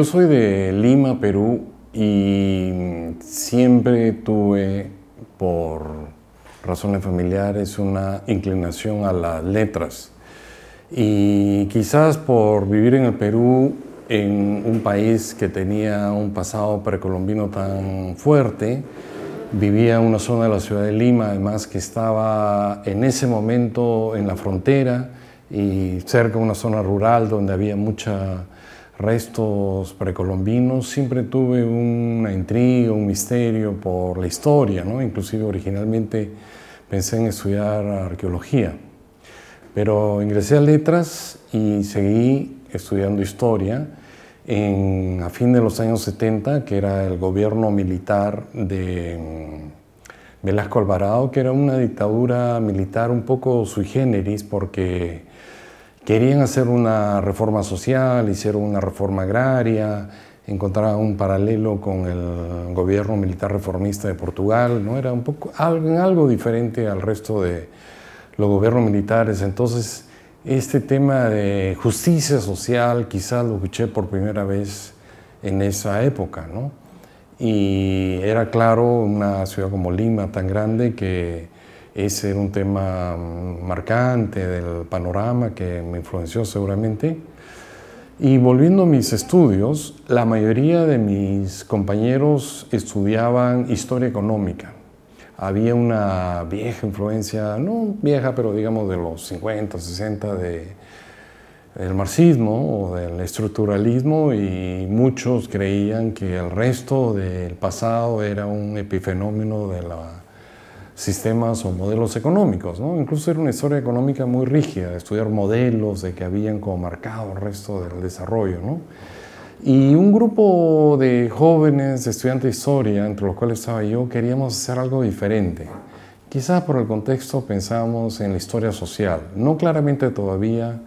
Yo soy de Lima, Perú, y siempre tuve, por razones familiares, una inclinación a las letras. Y quizás por vivir en el Perú, en un país que tenía un pasado precolombino tan fuerte, vivía en una zona de la ciudad de Lima, además que estaba en ese momento en la frontera y cerca de una zona rural donde había mucha restos precolombinos, siempre tuve una intriga, un misterio por la historia, ¿no? Inclusive originalmente pensé en estudiar arqueología, pero ingresé a letras y seguí estudiando historia en, a fin de los años 70, que era el gobierno militar de mm, Velasco Alvarado, que era una dictadura militar un poco sui generis porque Querían hacer una reforma social, hicieron una reforma agraria, encontraron un paralelo con el gobierno militar reformista de Portugal, ¿no? Era un poco algo, algo diferente al resto de los gobiernos militares. Entonces, este tema de justicia social quizás lo escuché por primera vez en esa época, Y era claro, una ciudad como Lima tan grande que ese era un tema mm, marcante del panorama que me influenció seguramente. Y volviendo a mis estudios, la mayoría de mis compañeros estudiaban historia económica. Había una vieja influencia, no vieja, pero digamos de los 50, 60 de, del marxismo o del estructuralismo y muchos creían que el resto del pasado era un epifenómeno de la sistemas o modelos económicos. Incluso era una historia económica muy rígida, estudiar modelos de que habían como marcado el resto del desarrollo. ¿no? Y un grupo de jóvenes, estudiantes de historia, entre los cuales estaba yo, queríamos hacer algo diferente. Quizás por el contexto pensábamos en la historia social, no claramente todavía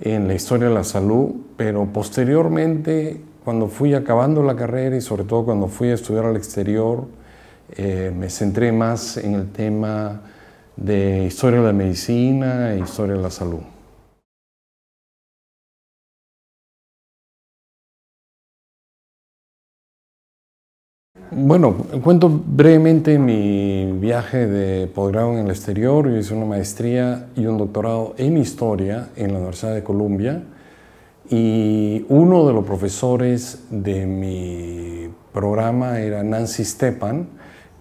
en la historia de la salud, pero posteriormente, cuando fui acabando la carrera y sobre todo cuando fui a estudiar al exterior, eh, me centré más en el tema de historia de la medicina e historia de la salud. Bueno, cuento brevemente mi viaje de posgrado en el exterior. Yo hice una maestría y un doctorado en historia en la Universidad de Columbia y uno de los profesores de mi programa era Nancy Stepan,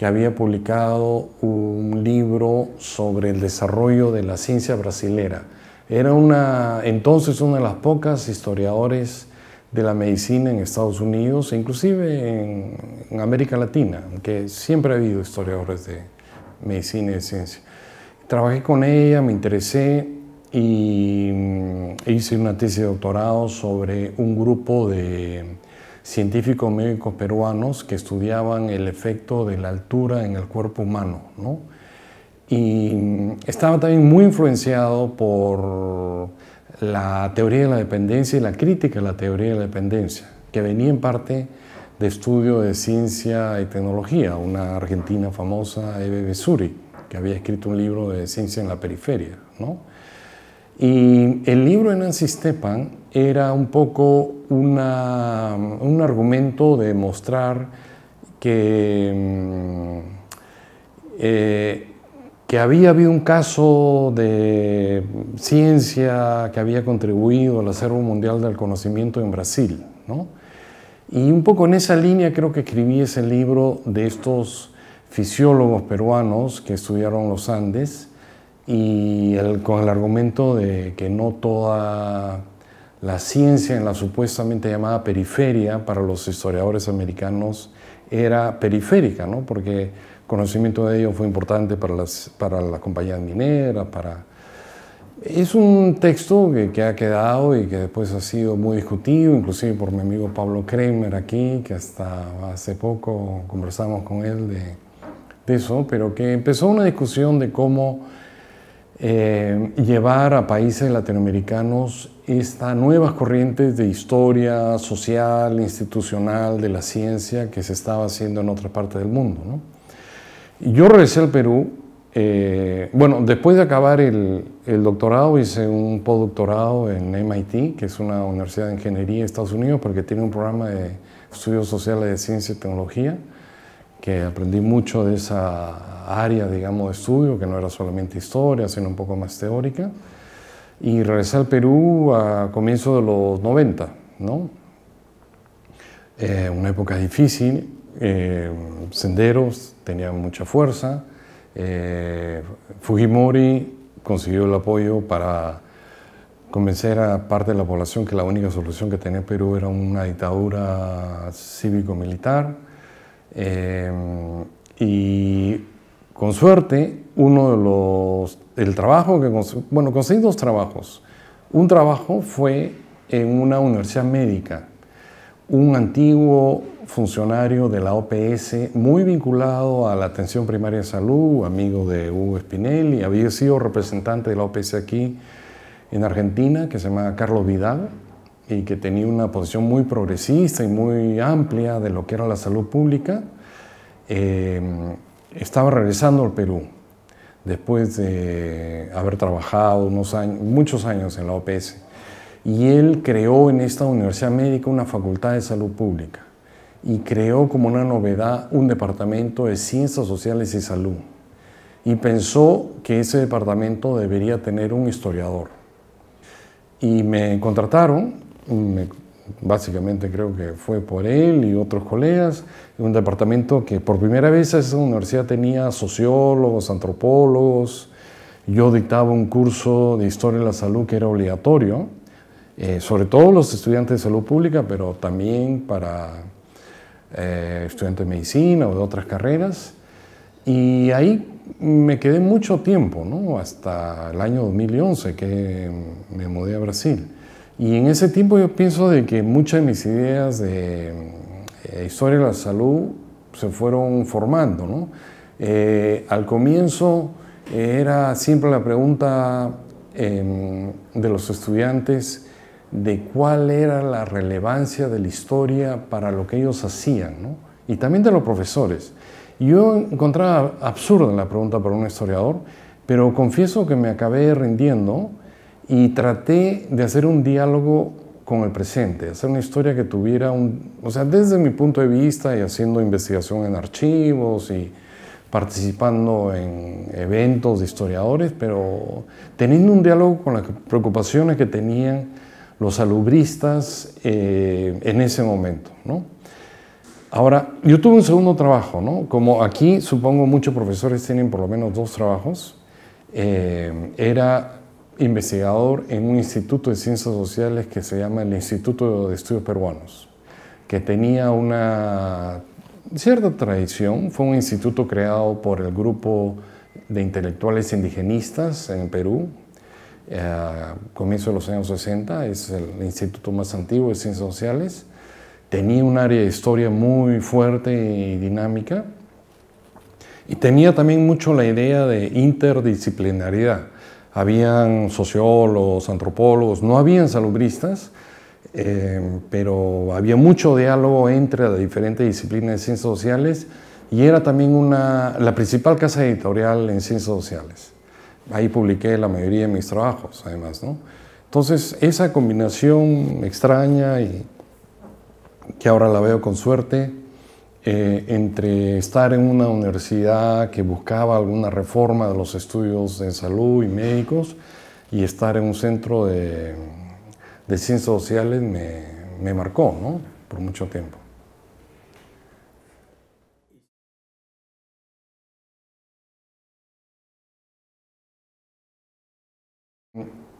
que había publicado un libro sobre el desarrollo de la ciencia brasilera. Era una, entonces una de las pocas historiadores de la medicina en Estados Unidos e inclusive en, América Latina, que siempre ha habido historiadores de medicina y de ciencia. Trabajé con ella, me interesé y mm, hice una tesis de doctorado sobre un grupo de científicos médicos peruanos que estudiaban el efecto de la altura en el cuerpo humano. ¿no? Y estaba también muy influenciado por la teoría de la dependencia y la crítica a la teoría de la dependencia, que venía en parte de estudio de ciencia y tecnología, una argentina famosa, Eve Besuri, que había escrito un libro de ciencia en la periferia. ¿no? Y el libro de Nancy Stepan era un poco un argumento de mostrar que, mm, eh, que había habido un caso de ciencia que había contribuido al acervo mundial del conocimiento en Brasil. Y un poco en esa línea creo que escribí ese libro de estos fisiólogos peruanos que estudiaron los Andes y con el argumento de que no toda la ciencia en la supuestamente llamada periferia para los historiadores americanos era periférica, ¿no? porque conocimiento de ello fue importante para las, para la compañía minera, para... Es un texto que, ha quedado y que después ha sido muy discutido, inclusive por mi amigo Pablo Kramer aquí, que hasta hace poco conversamos con él de eso, pero que empezó una discusión de cómo eh, llevar a países latinoamericanos estas nuevas corrientes de historia social, institucional, de la ciencia que se estaba haciendo en otras partes del mundo. Yo regresé al Perú, eh, bueno, después de acabar el, el doctorado hice un postdoctorado en MIT, que es una universidad de ingeniería de Estados Unidos, porque tiene un programa de estudios sociales de ciencia y tecnología que aprendí mucho de esa área, digamos, de estudio, que no era solamente historia, sino un poco más teórica. Y regresé al Perú a comienzos de los 90, ¿no? Eh, una época difícil, eh, senderos tenían mucha fuerza, eh, Fujimori consiguió el apoyo para convencer a parte de la población que la única solución que tenía Perú era una dictadura cívico-militar. Eh, y con suerte, uno de los, el trabajo que, bueno, conseguí dos trabajos. Un trabajo fue en una universidad médica. Un antiguo funcionario de la OPS, muy vinculado a la atención primaria de salud, amigo de Hugo Spinelli, había sido representante de la OPS aquí en Argentina, que se llama Carlos Vidal y que tenía una posición muy progresista y muy amplia de lo que era la salud pública, eh, estaba regresando al Perú después de haber trabajado unos años, muchos años en la OPS. Y él creó en esta universidad médica una facultad de salud pública y creó como una novedad un departamento de ciencias sociales y salud. Y pensó que ese departamento debería tener un historiador. Y me contrataron me, básicamente creo que fue por él y otros colegas, un departamento que por primera vez esa universidad tenía sociólogos, antropólogos, yo dictaba un curso de historia de la salud que era obligatorio, eh, sobre todo los estudiantes de salud pública, pero también para eh, estudiantes de medicina o de otras carreras. Y ahí me quedé mucho tiempo, ¿no? hasta el año 2011 que me mudé a Brasil. Y en ese tiempo yo pienso de que muchas de mis ideas de eh, historia de la salud se fueron formando. ¿no? Eh, al comienzo eh, era siempre la pregunta em, de los estudiantes de cuál era la relevancia de la historia para lo que ellos hacían, ¿no? y también de los profesores. Yo encontraba absurda la pregunta para un historiador, pero confieso que me acabé rindiendo y traté de hacer un diálogo con el presente, hacer una historia que tuviera un, o sea, desde mi punto de vista y haciendo investigación en archivos y participando en eventos de historiadores, pero teniendo un diálogo con las preocupaciones que tenían los alubristas eh, en ese momento. ¿no? Ahora, yo tuve un segundo trabajo, ¿no? como aquí supongo muchos profesores tienen por lo menos dos trabajos, eh, era investigador en un instituto de ciencias sociales que se llama el Instituto de Estudios Peruanos, que tenía una cierta tradición, fue un instituto creado por el grupo de intelectuales indigenistas en Perú, a eh, comienzo de los años 60, es el instituto más antiguo de ciencias sociales, tenía un área de historia muy fuerte y dinámica, y tenía también mucho la idea de interdisciplinaridad habían sociólogos, antropólogos, no habían salubristas, eh, pero había mucho diálogo entre las diferentes disciplinas de ciencias sociales y era también una, la principal casa editorial en ciencias sociales. Ahí publiqué la mayoría de mis trabajos, además. ¿no? Entonces, esa combinación extraña y que ahora la veo con suerte, eh, entre estar en una universidad que buscaba alguna reforma de los estudios de salud y médicos y estar en un centro de, ciencias sociales me, marcó por mucho tiempo.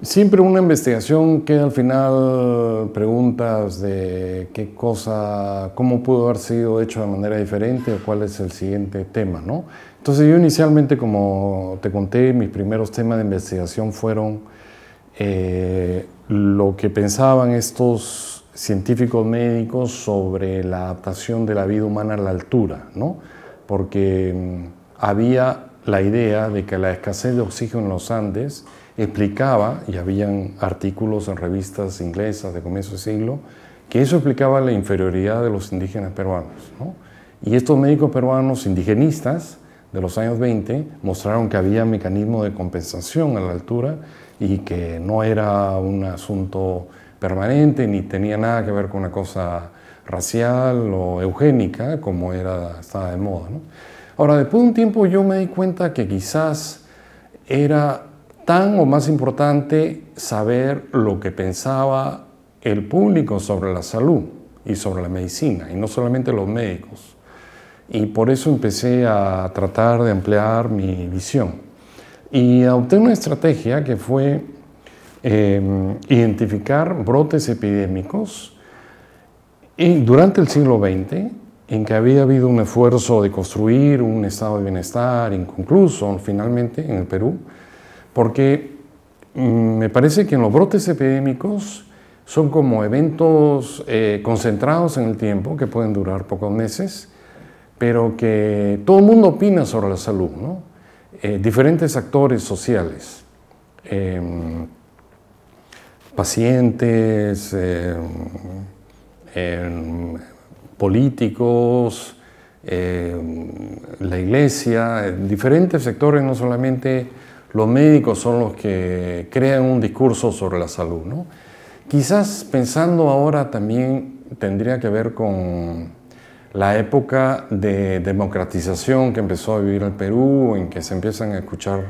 Siempre una investigación que al final preguntas de qué cosa, cómo pudo haber sido hecho de manera diferente o cuál es el siguiente tema, ¿no? Entonces yo inicialmente, como te conté, mis primeros temas de investigación fueron eh, lo que pensaban estos científicos médicos sobre la adaptación de la vida humana a la altura, ¿no? Porque mm, había la idea de que la escasez de oxígeno en los Andes explicaba, y habían artículos en revistas inglesas de comienzo de siglo, que eso explicaba la inferioridad de los indígenas peruanos. ¿no? Y estos médicos peruanos indigenistas de los años 20 mostraron que había mecanismos de compensación a la altura y que no era un asunto permanente ni tenía nada que ver con una cosa racial o eugénica como era, estaba de moda. Ahora, después de un tiempo yo me di cuenta que quizás era tan o más importante saber lo que pensaba el público sobre la salud y sobre la medicina, y no solamente los médicos. Y por eso empecé a tratar de ampliar mi visión. Y adopté una estrategia que fue em, identificar brotes epidémicos y durante el siglo XX en que había habido un esfuerzo de construir un estado de bienestar inconcluso finalmente en el Perú, porque mm, me parece que en los brotes epidémicos son como eventos eh, concentrados en el tiempo que pueden durar pocos meses, pero que todo el mundo opina sobre la salud, eh, diferentes actores sociales, em, pacientes, em, em, políticos, la iglesia, diferentes sectores, no solamente los médicos son los que crean un discurso sobre la salud. ¿no? Quizás pensando ahora también tendría que ver con la época de democratización que empezó a vivir el Perú, en que se empiezan a escuchar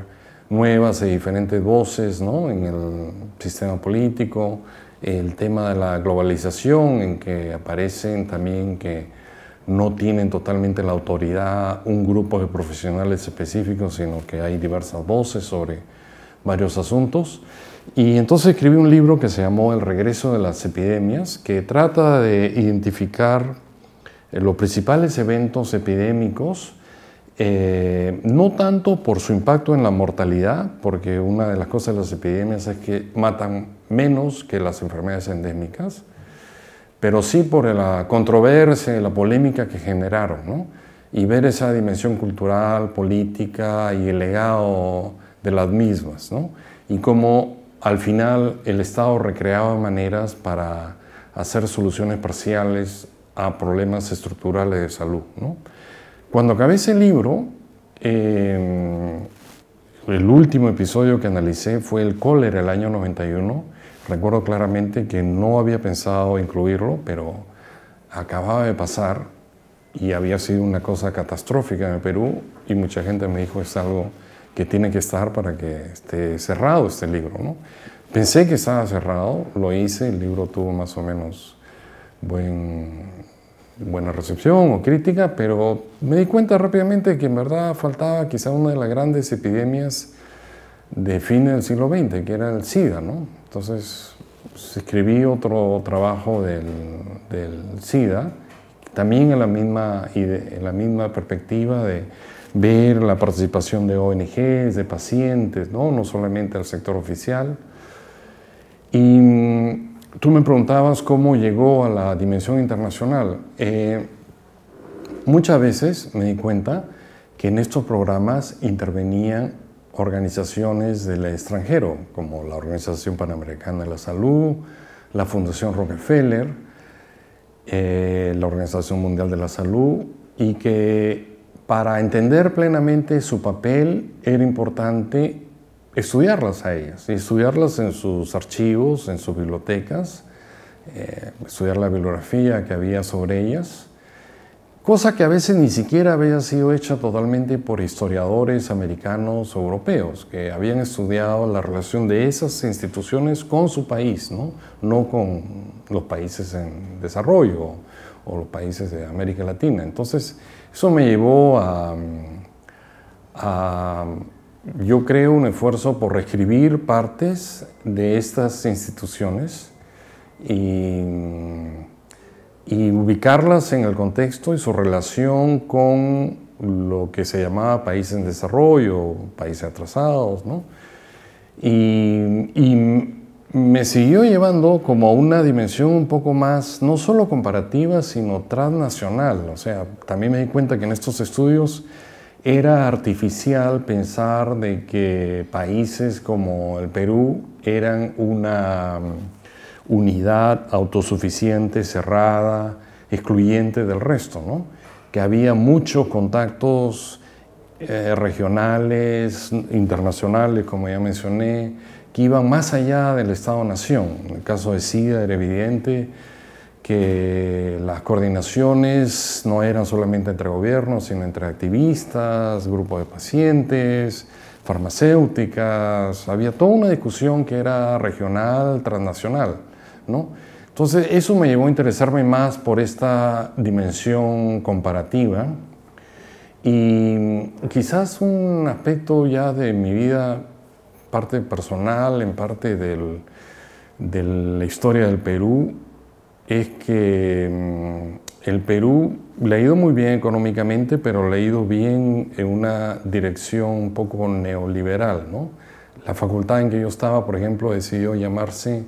nuevas y diferentes voces ¿no? en el sistema político, el tema de la globalización, en que aparecen también que no tienen totalmente la autoridad un grupo de profesionales específicos, sino que hay diversas voces sobre varios asuntos. Y entonces escribí un libro que se llamó El regreso de las epidemias, que trata de identificar eh, los principales eventos epidémicos, eh, no tanto por su impacto en la mortalidad, porque una de las cosas de las epidemias es que matan menos que las enfermedades endémicas, pero sí por la controversia la polémica que generaron, ¿no? y ver esa dimensión cultural, política y el legado de las mismas, ¿no? y cómo al final el Estado recreaba maneras para hacer soluciones parciales a problemas estructurales de salud. Cuando acabé ese libro, eh, el último episodio que analicé fue el cólera el año 91. Recuerdo claramente que no había pensado incluirlo, pero acababa de pasar y había sido una cosa catastrófica en Perú y mucha gente me dijo es algo que tiene que estar para que esté cerrado este libro. ¿no? Pensé que estaba cerrado, lo hice, el libro tuvo más o menos buen buena recepción o crítica, pero me di cuenta rápidamente que en verdad faltaba quizá una de las grandes epidemias de fin del siglo XX, que era el SIDA, ¿no? Entonces escribí otro trabajo del, SIDA, también en la, misma, en la misma perspectiva de ver la participación de ONGs, de pacientes, no, no solamente del sector oficial. Y tú me preguntabas cómo llegó a la dimensión internacional. Eh, muchas veces me di cuenta que en estos programas intervenían organizaciones del extranjero, como la Organización Panamericana de la Salud, la Fundación Rockefeller, eh, la Organización Mundial de la Salud, y que para entender plenamente su papel era importante estudiarlas a ellas, y estudiarlas en sus archivos, en sus bibliotecas, eh, estudiar la bibliografía que había sobre ellas, cosa que a veces ni siquiera había sido hecha totalmente por historiadores americanos o europeos, que habían estudiado la relación de esas instituciones con su país, no, no con los países en desarrollo o los países de América Latina. Entonces, eso me llevó a, a yo creo un esfuerzo por reescribir partes de estas instituciones y, ubicarlas en el contexto y su relación con lo que se llamaba países en desarrollo, países atrasados, ¿no? Y, me siguió llevando como una dimensión un poco más, no solo comparativa, sino transnacional. O sea, también me di cuenta que en estos estudios era artificial pensar de que países como el Perú eran una mm, unidad autosuficiente, cerrada, excluyente del resto, que había muchos contactos eh, regionales, internacionales, como ya mencioné, que iban más allá del Estado-Nación. En el caso de SIDA era evidente, que las coordinaciones no eran solamente entre gobiernos, sino entre activistas, grupos de pacientes, farmacéuticas, había toda una discusión que era regional, transnacional, ¿no? Entonces eso me llevó a interesarme más por esta dimensión comparativa y quizás un aspecto ya de mi vida, parte personal, en parte de la historia del Perú, es que mm, el Perú le ha ido muy bien económicamente, pero le ha ido bien en una dirección un poco neoliberal. La facultad en que yo estaba, por ejemplo, decidió llamarse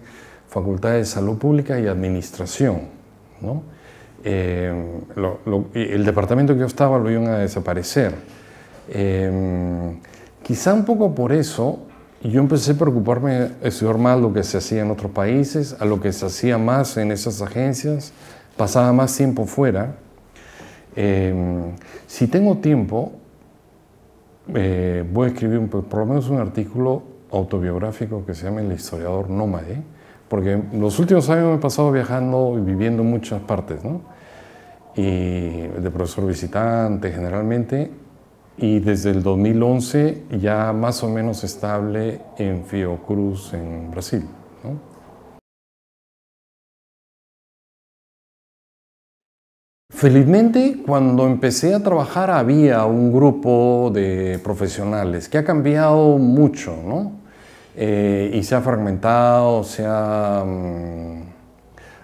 Facultad de Salud Pública y Administración. Eh, el departamento que yo estaba lo iban a desaparecer. Eh, quizá un poco por eso yo empecé a preocuparme, a eh, estudiar más lo que se hacía en otros países, a lo que se hacía más en esas agencias, pasaba más tiempo fuera. Em, si tengo tiempo, eh, voy a escribir un, por lo menos un artículo autobiográfico que se llama El historiador nómade, porque los últimos años me he pasado viajando y viviendo en muchas partes, ¿no? Y de profesor visitante generalmente, y desde el 2011 ya más o menos estable en Fiocruz, en Brasil. Felizmente, cuando empecé a trabajar había un grupo de profesionales que ha cambiado mucho, ¿no? Eh, y se ha fragmentado, se ha... Mm,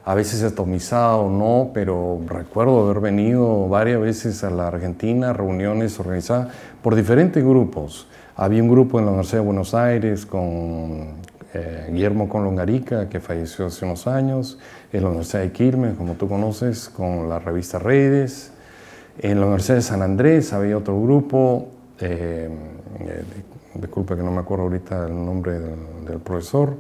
a veces atomizado o no, pero recuerdo haber venido varias veces a la Argentina, reuniones organizadas por diferentes grupos. Había un grupo en la Universidad de Buenos Aires con eh, Guillermo Conlongarica, que falleció hace unos años, en la Universidad de Quilmes, como tú conoces, con la revista Redes, en la Universidad de San Andrés había otro grupo, eh, eh que no me acuerdo ahorita el nombre del, del profesor,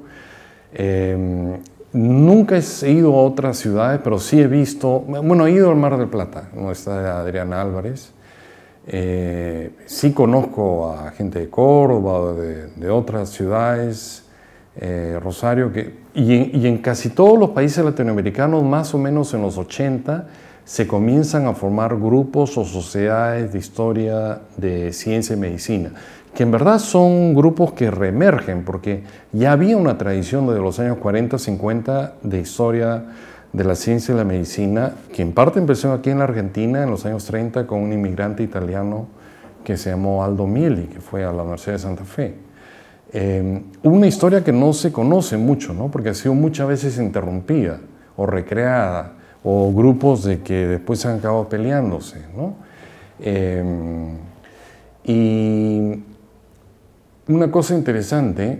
eh, Nunca he ido a otras ciudades, pero sí he visto, bueno, he ido al Mar del Plata, donde está Adriana Álvarez. Eh, sí conozco a gente de Córdoba, de, otras ciudades, eh, Rosario, y y, en, casi todos los países latinoamericanos, más o menos en los 80, se comienzan a formar grupos o sociedades de historia de ciencia y medicina que en verdad son grupos que reemergen, porque ya había una tradición desde los años 40, 50 de historia de la ciencia y la medicina, que en parte empezó aquí en la Argentina en los años 30 con un inmigrante italiano que se llamó Aldo Mieli, que fue a la Universidad de Santa Fe. Em, una historia que no se conoce mucho, ¿no? porque ha sido muchas veces interrumpida o recreada, o grupos de que después han acabado peleándose. ¿no? Em, y una cosa interesante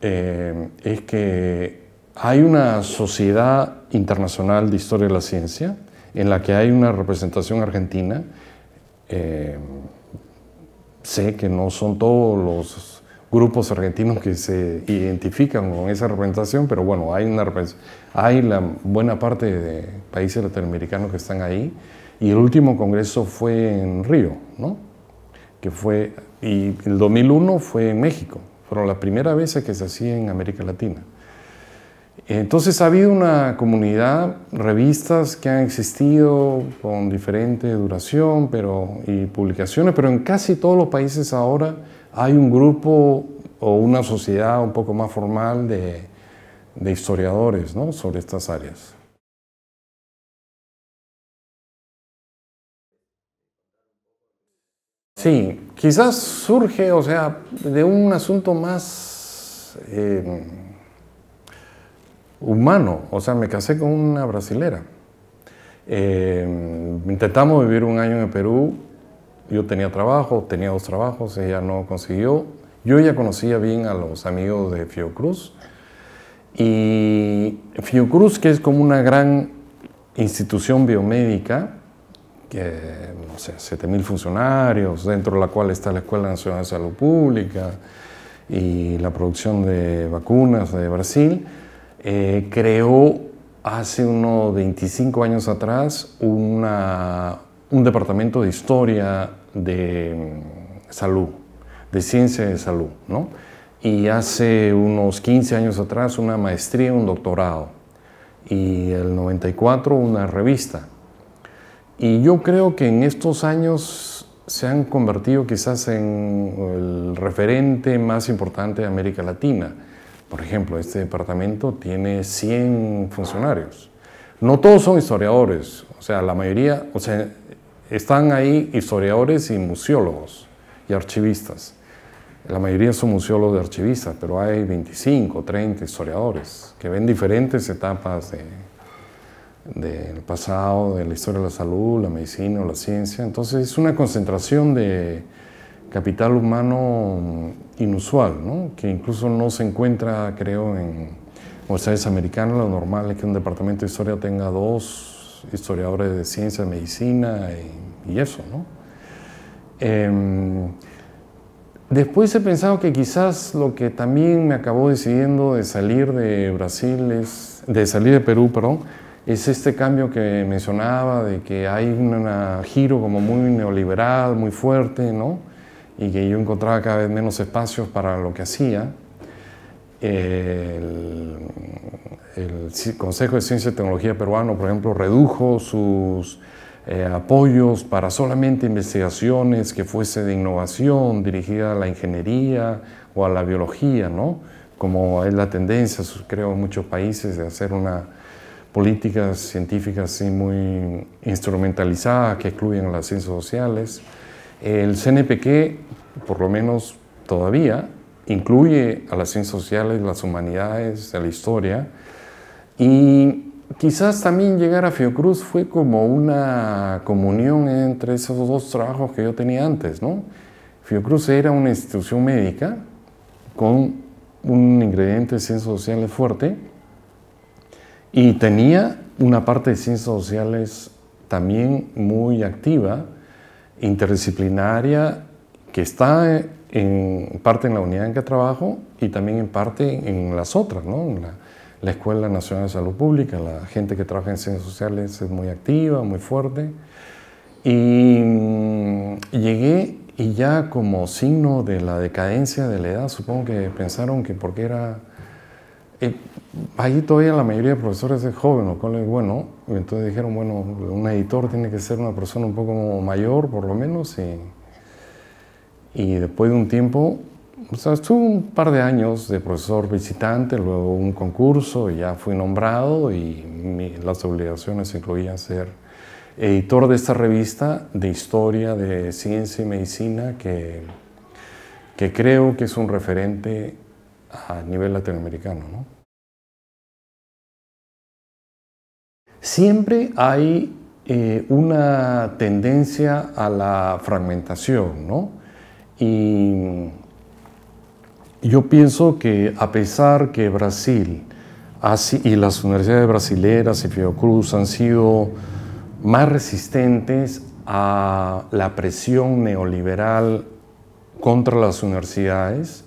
eh, es que hay una sociedad internacional de historia de la ciencia en la que hay una representación argentina. Eh, sé que no son todos los grupos argentinos que se identifican con esa representación, pero bueno, hay, una, hay la buena parte de países latinoamericanos que están ahí. Y el último congreso fue en Río, ¿no? que fue, y el 2001 fue en México, fueron la primera veces que se hacía en América Latina. Entonces ha habido una comunidad, revistas que han existido con diferente duración pero, y publicaciones, pero en casi todos los países ahora hay un grupo o una sociedad un poco más formal de, de historiadores ¿no? sobre estas áreas. Sí, quizás surge, o sea, de un asunto más em, humano. O sea, me casé con una brasilera. Em, intentamos vivir un año en Perú. Yo tenía trabajo, tenía dos trabajos, ella no consiguió. Yo ya conocía bien a los amigos de Fiocruz. Y Fiocruz, que es como una gran institución biomédica, que no sé, 7.000 funcionarios, dentro de la cual está la Escuela Nacional de Salud Pública y la producción de vacunas de Brasil, eh, creó hace unos 25 años atrás una, un departamento de historia de mm, salud, de ciencia de salud, ¿no? Y hace unos 15 años atrás una maestría, un doctorado. Y el 94 una revista y yo creo que en estos años se han convertido quizás en el referente más importante de América Latina. Por ejemplo, este departamento tiene 100 funcionarios. No todos son historiadores, o sea, la mayoría, o sea, están ahí historiadores y museólogos y archivistas. La mayoría son museólogos y archivistas, pero hay 25, 30 historiadores que ven diferentes etapas de, del pasado, de la historia de la salud, la medicina o la ciencia. Entonces es una concentración de capital humano inusual, que incluso no se encuentra, creo, en universidades americanas. Lo normal es que un departamento de historia tenga dos historiadores de ciencia, medicina y, eso. Em, después he pensado que quizás lo que también me acabó decidiendo de salir de Brasil es, de salir de Perú, perdón, es este cambio que mencionaba de que hay un giro como muy neoliberal, muy fuerte, ¿no? y que yo encontraba cada vez menos espacios para lo que hacía. El, Consejo de Ciencia y Tecnología peruano, por ejemplo, redujo sus eh, apoyos para solamente investigaciones que fuese de innovación, dirigida a la ingeniería o a la biología, ¿no? como es la tendencia, creo, en muchos países de hacer una políticas científicas muy instrumentalizadas que excluyen las ciencias sociales. El CNPq, por lo menos todavía, incluye a las ciencias sociales, las humanidades, a la historia. Y quizás también llegar a Fiocruz fue como una comunión entre esos dos trabajos que yo tenía antes. ¿no? Fiocruz era una institución médica con un ingrediente de ciencias sociales fuerte y tenía una parte de ciencias sociales también muy activa, interdisciplinaria, que está en parte en la unidad en que trabajo y también en parte en las otras, ¿no? la, Escuela Nacional de Salud Pública, la gente que trabaja en ciencias sociales es muy activa, muy fuerte. Y mm, llegué y ya como signo de la decadencia de la edad, supongo que pensaron que porque era... Eh, Allí todavía la mayoría de profesores es joven, lo cual bueno. entonces dijeron, bueno, un editor tiene que ser una persona un poco mayor, por lo menos. Y, y después de un tiempo, o sea, estuve un par de años de profesor visitante, luego un concurso, y ya fui nombrado y las obligaciones incluían ser editor de esta revista de historia, de ciencia y medicina, que, que creo que es un referente a nivel latinoamericano, ¿no? Siempre hay eh, una tendencia a la fragmentación, ¿no? Y yo pienso que a pesar que Brasil y las universidades brasileras y Fiocruz han sido más resistentes a la presión neoliberal contra las universidades,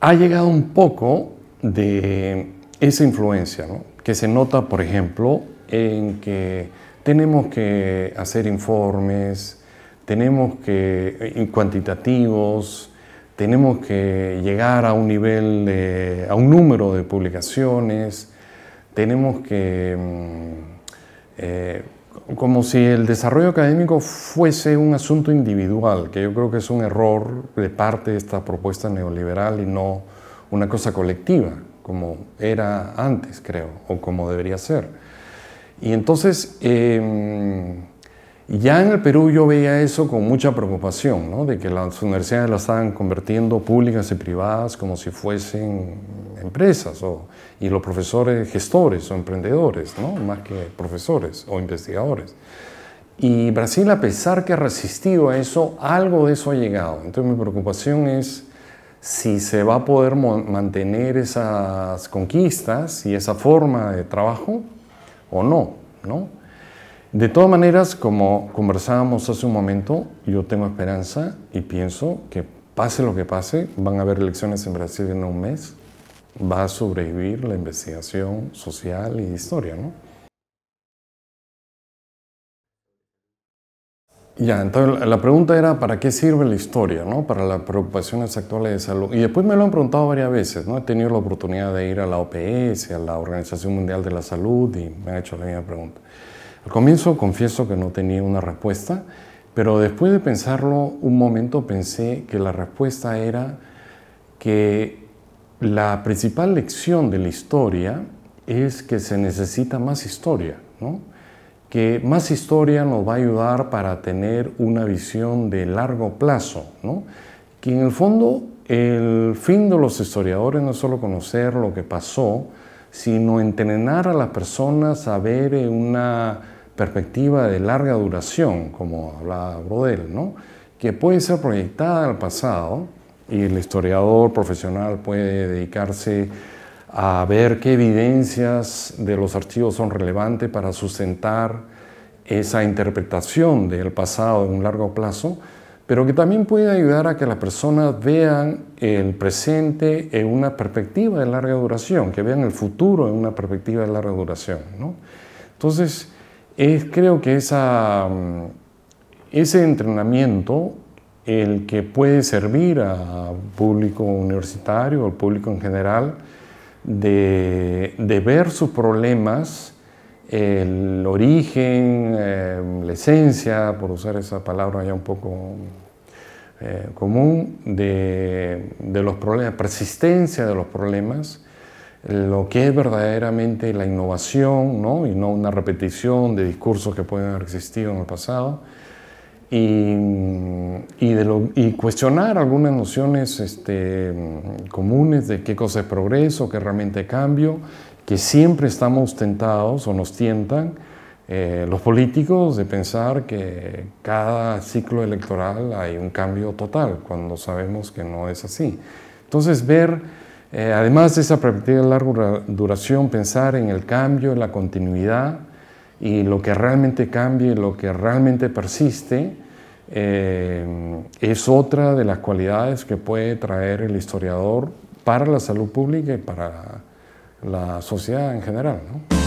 ha llegado un poco de esa influencia, ¿no? que se nota, por ejemplo, en que tenemos que hacer informes, tenemos que cuantitativos, tenemos que llegar a un nivel de, a un número de publicaciones, tenemos que mm, eh, como si el desarrollo académico fuese un asunto individual, que yo creo que es un error de parte de esta propuesta neoliberal y no una cosa colectiva como era antes, creo, o como debería ser. Y entonces, em, ya en el Perú yo veía eso con mucha preocupación, ¿no? de que las universidades las estaban convirtiendo públicas y privadas como si fuesen empresas, o, y los profesores gestores o emprendedores, ¿no? más que profesores o investigadores. Y Brasil, a pesar que ha resistido a eso, algo de eso ha llegado. Entonces mi preocupación es si se va a poder mantener esas conquistas y esa forma de trabajo o no, ¿no? De todas maneras, como conversábamos hace un momento, yo tengo esperanza y pienso que pase lo que pase, van a haber elecciones en Brasil en un mes, va a sobrevivir la investigación social y historia, ¿no? Ya, entonces la pregunta era, ¿para qué sirve la historia? ¿no? Para las preocupaciones actuales de salud. Y después me lo han preguntado varias veces, ¿no? He tenido la oportunidad de ir a la OPS, a la Organización Mundial de la Salud, y me han hecho la misma pregunta. Al comienzo confieso que no tenía una respuesta, pero después de pensarlo un momento pensé que la respuesta era que la principal lección de la historia es que se necesita más historia, ¿no? que más historia nos va a ayudar para tener una visión de largo plazo, que en el fondo el fin de los historiadores no es solo conocer lo que pasó, sino entrenar a las personas a ver una perspectiva de larga duración, como hablaba Brodel, que puede ser proyectada al pasado y el historiador profesional puede dedicarse a ver qué evidencias de los archivos son relevantes para sustentar esa interpretación del pasado en un largo plazo, pero que también puede ayudar a que las personas vean el presente en una perspectiva de larga duración, que vean el futuro en una perspectiva de larga duración. Entonces, creo que mm, ese entrenamiento, el que puede servir al público universitario, al público en general, de, ver sus problemas, el origen, eh, la esencia, por usar esa palabra ya un poco eh, común, de, de, los problemas, persistencia de los problemas, lo que es verdaderamente la innovación, ¿no? y no una repetición de discursos que pueden haber existido en el pasado y, y, cuestionar algunas nociones este, comunes de qué cosa es progreso, qué realmente cambio, que siempre estamos tentados o nos tientan eh, los políticos de pensar que cada ciclo electoral hay un cambio total, cuando sabemos que no es así. Entonces, ver, eh, además de esa perspectiva de larga duración, pensar en el cambio, en la continuidad, y lo que realmente cambia y lo que realmente persiste eh, es otra de las cualidades que puede traer el historiador para la salud pública y para la sociedad en general.